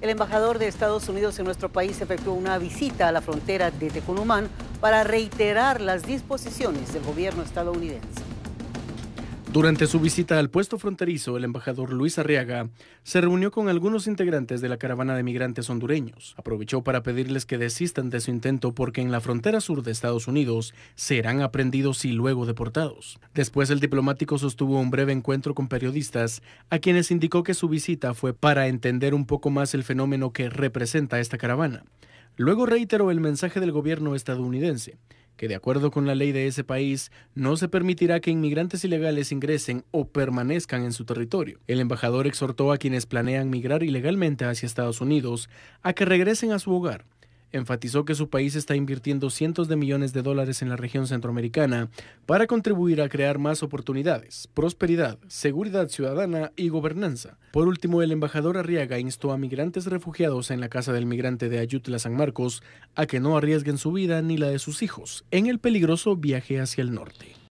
El embajador de Estados Unidos en nuestro país efectuó una visita a la frontera de Tecunumán para reiterar las disposiciones del gobierno estadounidense. Durante su visita al puesto fronterizo, el embajador Luis Arriaga se reunió con algunos integrantes de la caravana de migrantes hondureños. Aprovechó para pedirles que desistan de su intento porque en la frontera sur de Estados Unidos serán aprendidos y luego deportados. Después el diplomático sostuvo un breve encuentro con periodistas a quienes indicó que su visita fue para entender un poco más el fenómeno que representa esta caravana. Luego reiteró el mensaje del gobierno estadounidense que de acuerdo con la ley de ese país no se permitirá que inmigrantes ilegales ingresen o permanezcan en su territorio. El embajador exhortó a quienes planean migrar ilegalmente hacia Estados Unidos a que regresen a su hogar enfatizó que su país está invirtiendo cientos de millones de dólares en la región centroamericana para contribuir a crear más oportunidades, prosperidad, seguridad ciudadana y gobernanza. Por último, el embajador Arriaga instó a migrantes refugiados en la Casa del Migrante de Ayutla San Marcos a que no arriesguen su vida ni la de sus hijos en el peligroso viaje hacia el norte.